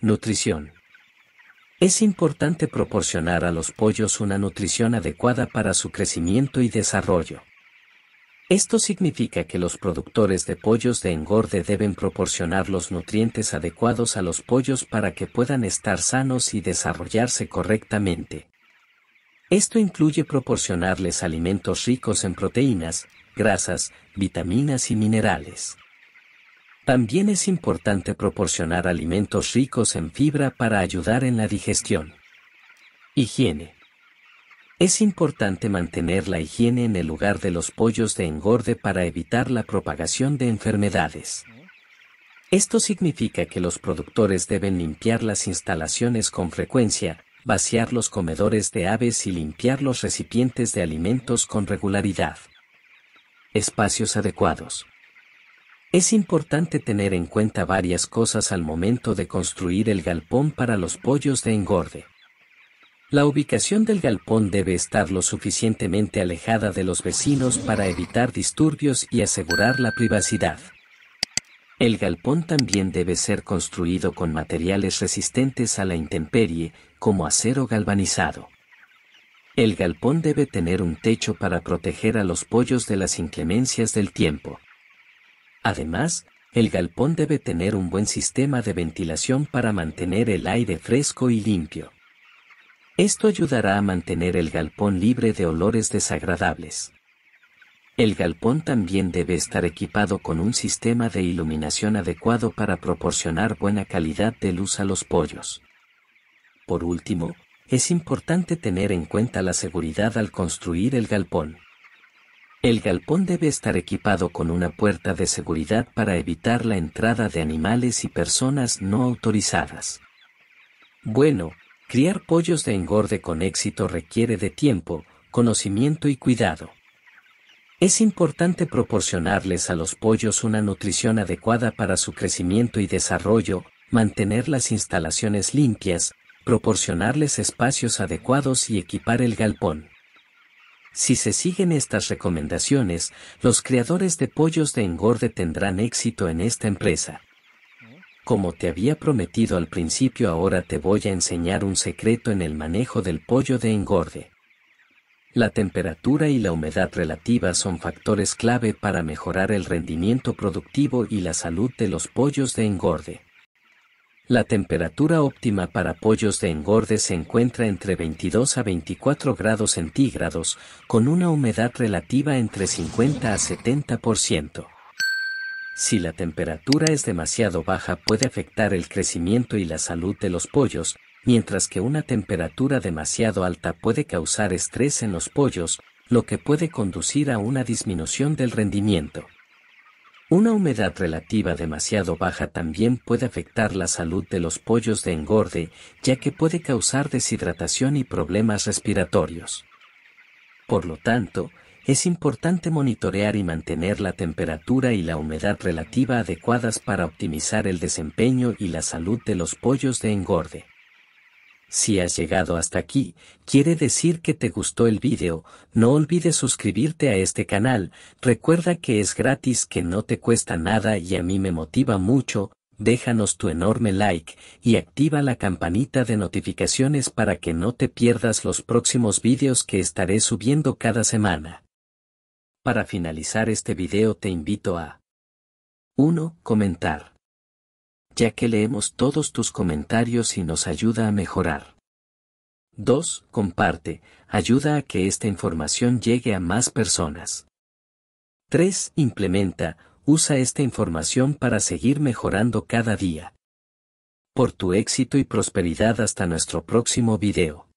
Nutrición. Es importante proporcionar a los pollos una nutrición adecuada para su crecimiento y desarrollo. Esto significa que los productores de pollos de engorde deben proporcionar los nutrientes adecuados a los pollos para que puedan estar sanos y desarrollarse correctamente. Esto incluye proporcionarles alimentos ricos en proteínas, grasas, vitaminas y minerales. También es importante proporcionar alimentos ricos en fibra para ayudar en la digestión. Higiene. Es importante mantener la higiene en el lugar de los pollos de engorde para evitar la propagación de enfermedades. Esto significa que los productores deben limpiar las instalaciones con frecuencia, vaciar los comedores de aves y limpiar los recipientes de alimentos con regularidad. Espacios adecuados. Es importante tener en cuenta varias cosas al momento de construir el galpón para los pollos de engorde. La ubicación del galpón debe estar lo suficientemente alejada de los vecinos para evitar disturbios y asegurar la privacidad. El galpón también debe ser construido con materiales resistentes a la intemperie, como acero galvanizado. El galpón debe tener un techo para proteger a los pollos de las inclemencias del tiempo. Además, el galpón debe tener un buen sistema de ventilación para mantener el aire fresco y limpio. Esto ayudará a mantener el galpón libre de olores desagradables. El galpón también debe estar equipado con un sistema de iluminación adecuado para proporcionar buena calidad de luz a los pollos. Por último, es importante tener en cuenta la seguridad al construir el galpón. El galpón debe estar equipado con una puerta de seguridad para evitar la entrada de animales y personas no autorizadas. Bueno, criar pollos de engorde con éxito requiere de tiempo, conocimiento y cuidado. Es importante proporcionarles a los pollos una nutrición adecuada para su crecimiento y desarrollo, mantener las instalaciones limpias, proporcionarles espacios adecuados y equipar el galpón. Si se siguen estas recomendaciones, los creadores de pollos de engorde tendrán éxito en esta empresa. Como te había prometido al principio, ahora te voy a enseñar un secreto en el manejo del pollo de engorde. La temperatura y la humedad relativa son factores clave para mejorar el rendimiento productivo y la salud de los pollos de engorde. La temperatura óptima para pollos de engorde se encuentra entre 22 a 24 grados centígrados, con una humedad relativa entre 50 a 70%. Si la temperatura es demasiado baja puede afectar el crecimiento y la salud de los pollos, mientras que una temperatura demasiado alta puede causar estrés en los pollos, lo que puede conducir a una disminución del rendimiento. Una humedad relativa demasiado baja también puede afectar la salud de los pollos de engorde, ya que puede causar deshidratación y problemas respiratorios. Por lo tanto, es importante monitorear y mantener la temperatura y la humedad relativa adecuadas para optimizar el desempeño y la salud de los pollos de engorde. Si has llegado hasta aquí, quiere decir que te gustó el vídeo, no olvides suscribirte a este canal, recuerda que es gratis que no te cuesta nada y a mí me motiva mucho, déjanos tu enorme like y activa la campanita de notificaciones para que no te pierdas los próximos vídeos que estaré subiendo cada semana. Para finalizar este vídeo te invito a 1. Comentar ya que leemos todos tus comentarios y nos ayuda a mejorar. 2. Comparte, ayuda a que esta información llegue a más personas. 3. Implementa, usa esta información para seguir mejorando cada día. Por tu éxito y prosperidad hasta nuestro próximo video.